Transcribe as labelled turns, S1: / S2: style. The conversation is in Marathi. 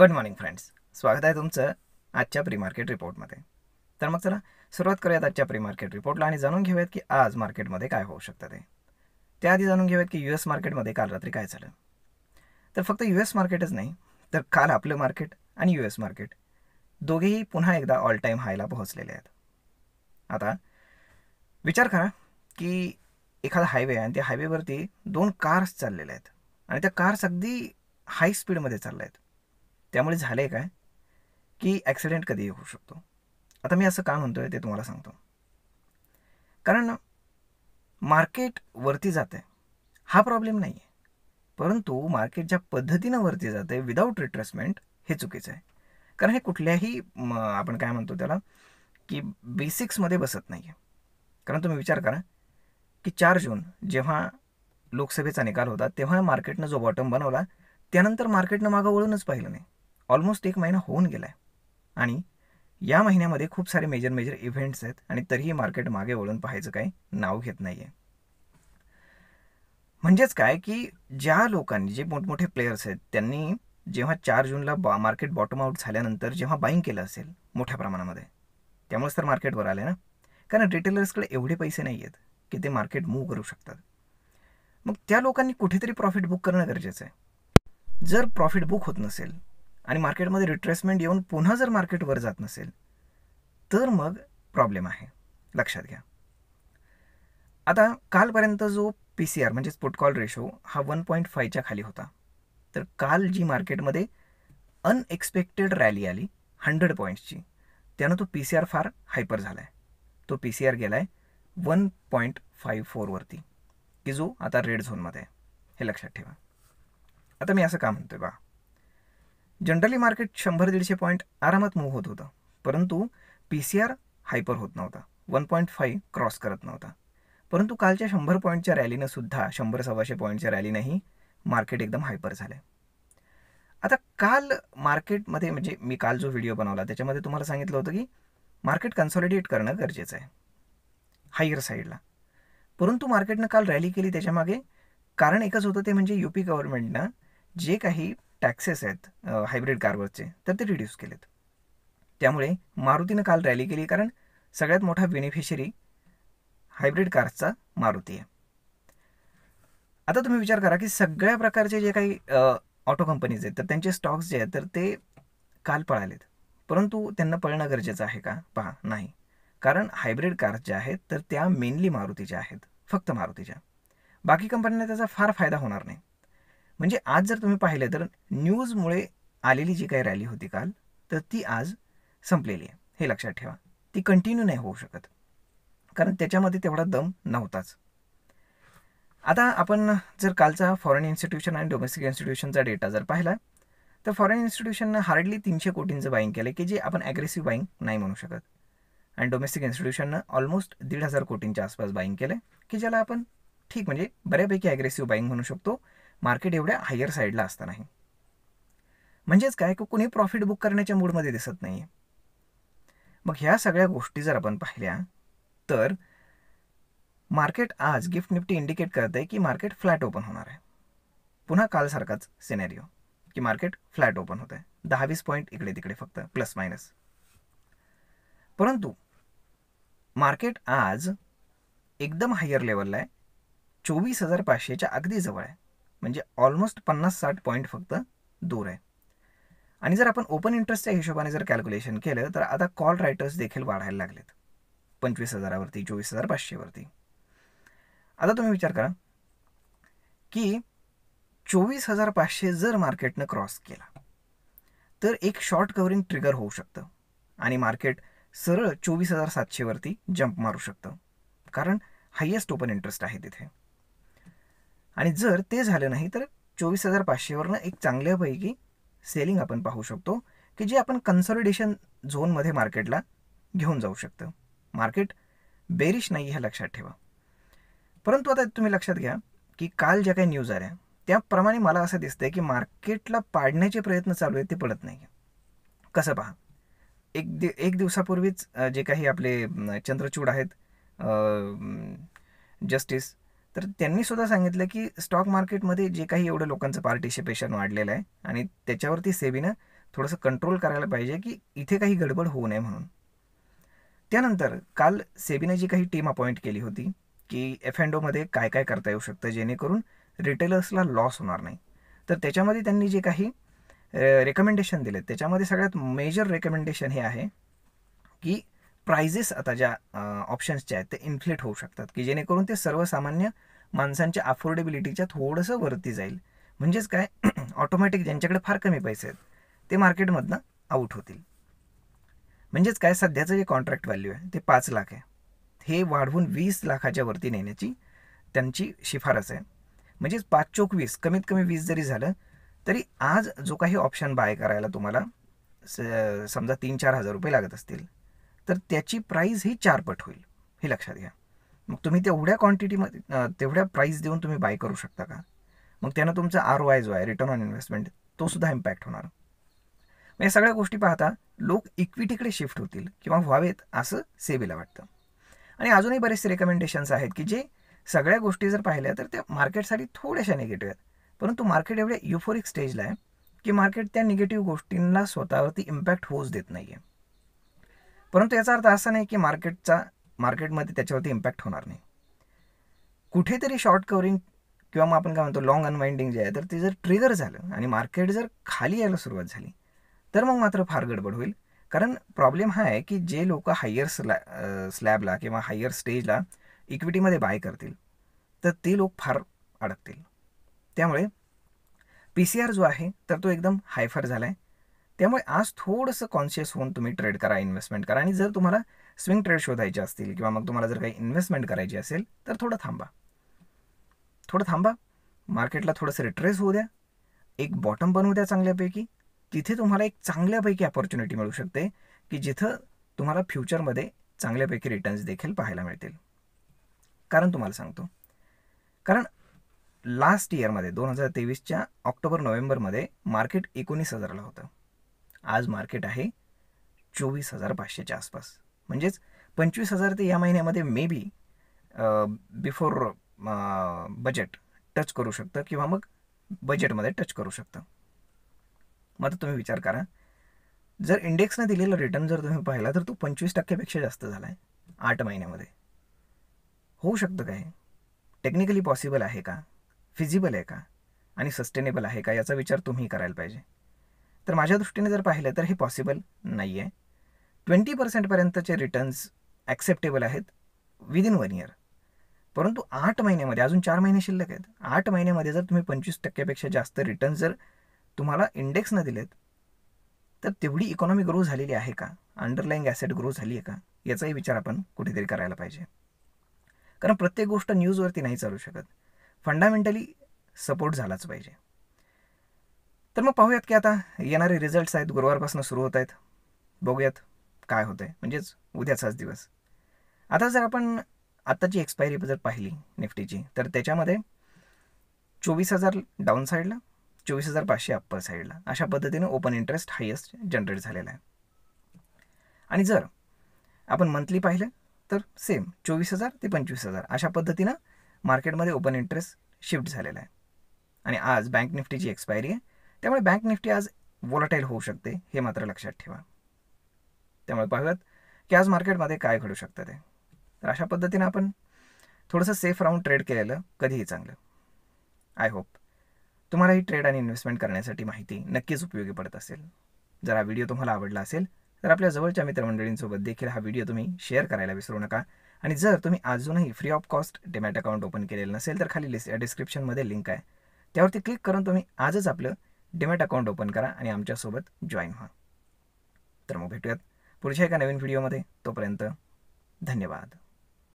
S1: गुड मॉर्निंग फ्रेंड्स स्वागत आहे तुमचं आजच्या प्री मार्केट रिपोर्टमध्ये तर मग चला सुरुवात करूयात आजच्या प्री मार्केट रिपोर्टला आणि जाणून घेऊयात की आज मार्केटमध्ये काय होऊ शकतं ते त्याआधी जाणून घेऊयात की यू एस मार्केटमध्ये काल रात्री काय झालं तर फक्त यू एस मार्केटच नाही तर काल आपलं मार्केट आणि यू एस मार्केट दोघेही पुन्हा एकदा ऑल टाईम हायला पोहोचलेले आहेत आता विचार करा की एखादा हायवे आहे आणि त्या हायवेवरती दोन कार्स चाललेल्या आहेत आणि त्या कार्स अगदी हाय स्पीडमध्ये चालल्या आहेत त्यामुळे झालं आहे काय की ॲक्सिडेंट कधी होऊ शकतो आता मी असं का म्हणतो आहे ते तुम्हाला सांगतो कारण मार्केट वरती आहे हा प्रॉब्लेम नाही आहे परंतु मार्केट ज्या पद्धतीनं वरती जात आहे विदाऊट रिट्रेसमेंट हे चुकीचं आहे कारण हे कुठल्याही आपण काय म्हणतो त्याला की बेसिक्समध्ये बसत नाही आहे कारण तुम्ही विचार करा की चार जून जेव्हा लोकसभेचा निकाल होता तेव्हा मार्केटनं जो बॉटम बनवला त्यानंतर मार्केटनं मागं वळूनच पाहिलं नाही ऑलमोस्ट एक महिना होऊन गेला आहे आणि या महिन्यामध्ये खूप सारे मेजर मेजर इव्हेंट्स आहेत आणि तरीही मार्केट मागे वळून पाहायचं काही नाव घेत नाही आहे म्हणजेच काय की ज्या लोकांनी जे मोठमोठे प्लेयर्स आहेत त्यांनी जेव्हा चार जूनला बा मार्केट बॉटम आउट झाल्यानंतर जेव्हा बाईंग केलं असेल मोठ्या प्रमाणामध्ये त्यामुळेच तर मार्केटवर आले ना कारण रिटेलर्सकडे एवढे पैसे नाही आहेत की ते मार्केट मूव्ह करू शकतात मग त्या लोकांनी कुठेतरी प्रॉफिट बुक करणं गरजेचं आहे जर प्रॉफिट बुक होत नसेल आणि मार्केटमध्ये रिट्रेसमेंट येऊन पुन्हा जर मार्केटवर जात नसेल तर मग प्रॉब्लेम आहे लक्षात घ्या आता कालपर्यंत जो पी सी आर म्हणजेच पुटकॉल रेशो हा वन पॉईंट फायच्या खाली होता तर काल जी मार्केटमध्ये अनएक्सपेक्टेड रॅली आली हंड्रेड पॉईंट्सची त्यानं तो पी सी आर फार हायपर झाला आहे तो पी सी आर गेला आहे वन पॉईंट फाईव्ह फोरवरती की जो आता रेड झोनमध्ये आहे हे लक्षात ठेवा आता मी असं का म्हणतो आहे बा जनरली मार्केट शंभर दीडशे पॉईंट आरामात मूव्ह होत होतं परंतु पी सी आर हायपर होत नव्हता वन पॉईंट फाईव्ह क्रॉस करत नव्हता परंतु कालच्या शंभर पॉईंटच्या रॅलीनं सुद्धा शंभर सव्वाशे पॉईंटच्या रॅलीनंही मार्केट एकदम हायपर झालं आता काल मार्केटमध्ये म्हणजे मी काल जो व्हिडिओ बनवला त्याच्यामध्ये तुम्हाला सांगितलं होतं की मार्केट कन्सॉलिडेट करणं गरजेचं आहे हायर साईडला परंतु मार्केटनं काल रॅली केली त्याच्यामागे कारण एकच होतं ते म्हणजे यू पी गव्हर्नमेंटनं जे काही टॅक्सेस आहेत हायब्रिड कारवरचे तर ते रिड्यूस केलेत त्यामुळे मारुतीनं काल रॅली केली कारण सगळ्यात मोठा बेनिफिशरी हायब्रिड कार्सचा मारुती आहे आता तुम्ही विचार करा की सगळ्या प्रकारचे जे काही ऑटो कंपनीज आहेत तर त्यांचे स्टॉक्स जे आहेत तर ते काल पळालेत परंतु त्यांना पळणं गरजेचं आहे का पहा नाही कारण हायब्रिड कार्स ज्या आहेत तर त्या मेनली मारुतीच्या आहेत फक्त मारुतीच्या बाकी कंपन्यांना त्याचा फार फायदा होणार नाही म्हणजे आज जर तुम्ही पाहिलं तर न्यूजमुळे आलेली जी काही रॅली होती काल तर ती आज संपलेली आहे हे लक्षात ठेवा ती कंटिन्यू नाही होऊ शकत कारण त्याच्यामध्ये तेवढा दम नव्हताच आता आपण जर कालचा फॉरेन इन्स्टिट्यूशन आणि डोमेस्टिक इन्स्टिट्यूशनचा डेटा जर पाहिला तर फॉरेन इन्स्टिट्यूशननं हार्डली तीनशे कोटींचं बाईंग केलं की जे आपण ॲग्रेसिव्ह बाईंग नाही म्हणू शकत आणि डोमेस्टिक इन्स्टिट्यूशननं ऑलमोस्ट दीड हजार कोटींच्या आसपास बाईंग केलं की ज्याला आपण ठीक म्हणजे बऱ्यापैकी ॲग्रेसिव्ह बाईंग म्हणू शकतो मार्केट एवढ्या हायर साईडला नाही म्हणजेच काय की कुणी प्रॉफिट बुक करण्याच्या मूडमध्ये दिसत नाही मग ह्या सगळ्या गोष्टी जर आपण पाहिल्या तर मार्केट आज गिफ्ट निफ्टी इंडिकेट करत आहे की मार्केट फ्लॅट ओपन होणार आहे पुन्हा कालसारखाच सिनेरिओ की मार्केट फ्लॅट ओपन होत आहे दहावीस पॉईंट इकडे तिकडे फक्त प्लस मायनस परंतु मार्केट आज एकदम हायर लेवलला आहे चोवीस हजार पाचशेच्या अगदी जवळ आहे म्हणजे ऑलमोस्ट पन्नास साठ पॉईंट फक्त दूर आहे आणि जर आपण ओपन इंटरेस्टच्या हिशोबाने जर कॅल्क्युलेशन केलं तर आता कॉल रायटर्स देखील वाढायला लागलेत पंचवीस हजारावरती चोवीस हजार पाचशेवरती आता तुम्ही विचार करा की चोवीस हजार पाचशे जर मार्केटनं क्रॉस केला तर एक शॉर्ट कव्हरिंग ट्रिगर होऊ शकतं आणि मार्केट सरळ चोवीस हजार सातशेवरती जंप मारू शकतं कारण हायेस्ट ओपन इंटरेस्ट आहे तिथे आणि जर ते झालं नाही तर चोवीस हजार पाचशेवरनं एक चांगल्यापैकी सेलिंग आपण पाहू शकतो की जे आपण कन्सॉलिडेशन झोनमध्ये मार्केटला घेऊन जाऊ शकतं मार्केट बेरिश नाही ह्या लक्षात ठेवा परंतु आता तुम्ही लक्षात घ्या की काल ज्या काही न्यूज आल्या त्याप्रमाणे मला असं दिसतंय की मार्केटला पाडण्याचे प्रयत्न चालू आहेत ते पडत नाही कसं पहा एक दि एक दिवसापूर्वीच जे काही आपले चंद्रचूड आहेत जस्टिस तर त्यांनी सुद्धा सांगितलं की स्टॉक मार्केटमध्ये जे काही एवढं लोकांचं पार्टिसिपेशन वाढलेलं आहे आणि त्याच्यावरती सेबीनं थोडंसं कंट्रोल करायला पाहिजे की इथे काही गडबड होऊ नये म्हणून त्यानंतर काल सेबीनं जी काही टीम अपॉइंट केली होती की एफ एन ओमध्ये काय काय करता येऊ शकतं जेणेकरून रिटेलर्सला लॉस होणार नाही तर त्याच्यामध्ये त्यांनी जे काही रेकमेंडेशन दिले त्याच्यामध्ये सगळ्यात मेजर रेकमेंडेशन हे आहे की प्राइजेस आता ज्या ऑप्शन्सच्या आहेत ते इन्फ्लेट होऊ शकतात की जेणेकरून ते सर्वसामान्य माणसांच्या अफोर्डेबिलिटीच्या थोडंसं वरती जाईल म्हणजेच काय ऑटोमॅटिक ज्यांच्याकडे फार कमी पैसे आहेत ते मार्केटमधनं आऊट होतील म्हणजेच काय सध्याचं जे कॉन्ट्रॅक्ट व्हॅल्यू आहे ते पाच लाख आहे हे वाढवून वीस लाखाच्या वरती नेण्याची त्यांची शिफारस आहे म्हणजेच पाच चोक वीस कमीत कमी वीस जरी झालं तरी आज जो काही ऑप्शन बाय करायला तुम्हाला समजा तीन चार हजार रुपये लागत असतील तर त्याची प्राईज ही चारपट होईल हे लक्षात घ्या मग तुम्ही तेवढ्या क्वांटिटीमध्ये तेवढ्या प्राईज देऊन तुम्ही बाय करू शकता का मग त्यानं तुमचा आर वाय जो आहे रिटर्न ऑन इन्व्हेस्टमेंट तो सुद्धा इम्पॅक्ट होणार मग या सगळ्या गोष्टी पाहता लोक इक्विटीकडे शिफ्ट होतील किंवा व्हावेत असं सेबीला वाटतं आणि अजूनही बरेचसे रेकमेंडेशन्स आहेत की जे सगळ्या गोष्टी जर पाहिल्या तर त्या मार्केटसाठी थोड्याशा निगेटिव्ह आहेत परंतु मार्केट एवढ्या युफोरिक स्टेजला आहे की मार्केट त्या निगेटिव्ह गोष्टींना स्वतःवरती इम्पॅक्ट होऊच देत नाही आहे परंतु याचा अर्थ असा नाही की मार्केटचा मार्केटमध्ये त्याच्यावरती इम्पॅक्ट होणार नाही कुठेतरी शॉर्ट कवरिंग किंवा मग आपण काय म्हणतो लॉंग अनवाइंडिंग जे आहे तर ते जर ट्रिगर झालं आणि मार्केट जर खाली यायला सुरुवात झाली तर मग मात्र फार गडबड होईल कारण प्रॉब्लेम हा आहे की जे लोक हायर स्लॅ स्लॅबला किंवा हायर स्टेजला इक्विटीमध्ये बाय करतील तर ते लोक फार अडकतील त्यामुळे पी सी आर जो आहे तर तो एकदम हायफर झाला आहे त्यामुळे आज थोडंसं कॉन्शियस होऊन तुम्ही ट्रेड करा इन्व्हेस्टमेंट करा आणि जर तुम्हाला स्विंग ट्रेड शोधायचे असतील किंवा मग तुम्हाला जर काही इन्व्हेस्टमेंट करायची असेल तर थोडं थांबा थोडं थांबा मार्केटला थोडंसं रिट्रेस होऊ द्या एक बॉटम बनवू द्या चांगल्यापैकी तिथे तुम्हाला एक चांगल्यापैकी अपॉर्च्युनिटी मिळू शकते की जिथं तुम्हाला फ्युचरमध्ये चांगल्यापैकी रिटर्न्स देखील पाहायला मिळतील कारण तुम्हाला सांगतो कारण लास्ट इयरमध्ये दोन हजार तेवीसच्या ऑक्टोबर नोव्हेंबरमध्ये मार्केट एकोणीस हजाराला होतं आज मार्केट आहे चोवीस हजार पाचशेच्या आसपास म्हणजेच पंचवीस हजार ते या महिन्यामध्ये maybe before budget touch करू शकतं किंवा मग बजेटमध्ये टच करू शकतं मग आता तुम्ही विचार करा जर इंडेक्सने दिलेला रिटर्न जर तुम्ही पाहिला तर तो पंचवीस टक्क्यापेक्षा जास्त झाला आहे आठ महिन्यामध्ये होऊ शकतं काय टेक्निकली पॉसिबल आहे का फिजिबल आहे का आणि सस्टेनेबल आहे का याचा विचार तुम्ही करायला पाहिजे तर माझ्या दृष्टीने जर पाहिलं तर हे पॉसिबल नाही आहे ट्वेंटी पर्सेंटपर्यंतचे रिटर्न्स ॲक्सेप्टेबल आहेत विदिन वन इयर परंतु आठ महिन्यामध्ये अजून चार महिने शिल्लक आहेत आठ महिन्यामध्ये जर तुम्ही पंचवीस टक्क्यापेक्षा जास्त रिटर्न जर तुम्हाला इंडेक्सनं दिलेत तर तेवढी इकॉनॉमी ग्रो झालेली आहे का अंडरलाईंग ॲसेट ग्रो झाली आहे का याचाही विचार आपण कुठेतरी करायला पाहिजे कारण प्रत्येक गोष्ट न्यूजवरती नाही चालू शकत फंडामेंटली सपोर्ट झालाच पाहिजे तर मग पाहूयात की आता येणारे रिझल्ट्स आहेत गुरुवारपासून सुरू होत आहेत बघूयात काय होतं आहे म्हणजेच उद्याचाच दिवस आता जर आपण आत्ताची एक्सपायरी जर पाहिली निफ्टीची तर त्याच्यामध्ये चोवीस हजार डाऊन साईडला चोवीस हजार पाचशे अप्पर साईडला अशा पद्धतीने ओपन इंटरेस्ट हायेस्ट जनरेट झालेला आहे आणि जर आपण मंथली पाहिलं तर सेम चोवीस हजार ते पंचवीस हजार अशा पद्धतीनं मार्केटमध्ये ओपन इंटरेस्ट शिफ्ट झालेला आहे आणि आज बँक निफ्टीची एक्सपायरी आहे त्यामुळे बँक निफ्टी आज वॉलटाईल होऊ शकते हे मात्र लक्षात ठेवा त्यामुळे पाहूयात की आज मार्केटमध्ये काय घडू शकतं ते तर अशा पद्धतीनं आपण थोडंसं सेफ राऊंड ट्रेड केलेलं कधीही चांगलं आय होप तुम्हाला ही ट्रेड आणि इन्व्हेस्टमेंट करण्यासाठी माहिती नक्कीच उपयोगी पडत असेल जर हा व्हिडिओ तुम्हाला आवडला असेल तर आपल्या जवळच्या मित्रमंडळींसोबत देखील हा व्हिडिओ तुम्ही शेअर करायला विसरू नका आणि जर तुम्ही अजूनही free of cost demat account open केलेलं नसेल तर खाली लिस्ट डिस्क्रिप्शनमध्ये लिंक आहे त्यावरती क्लिक करून तुम्ही आजच आपलं डिमॅट अकाउंट ओपन करा आणि आमच्यासोबत जॉईन व्हा तर मग भेटूयात पुढच्या एका नवीन व्हिडिओमध्ये तोपर्यंत धन्यवाद